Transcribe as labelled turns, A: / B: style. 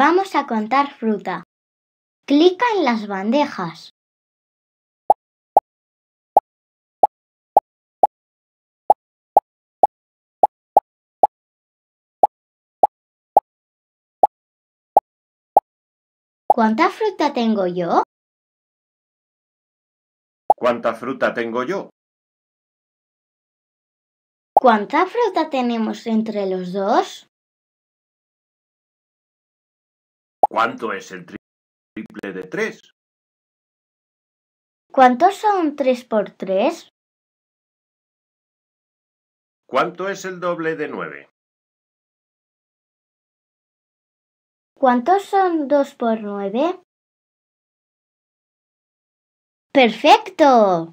A: Vamos a contar fruta. Clica en las bandejas. ¿Cuánta fruta tengo yo? ¿Cuánta fruta tengo yo? ¿Cuánta fruta tenemos entre los dos? ¿Cuánto es el triple de 3? ¿Cuántos son 3 por 3? ¿Cuánto es el doble de 9? ¿Cuántos son 2 por 9? ¡Perfecto!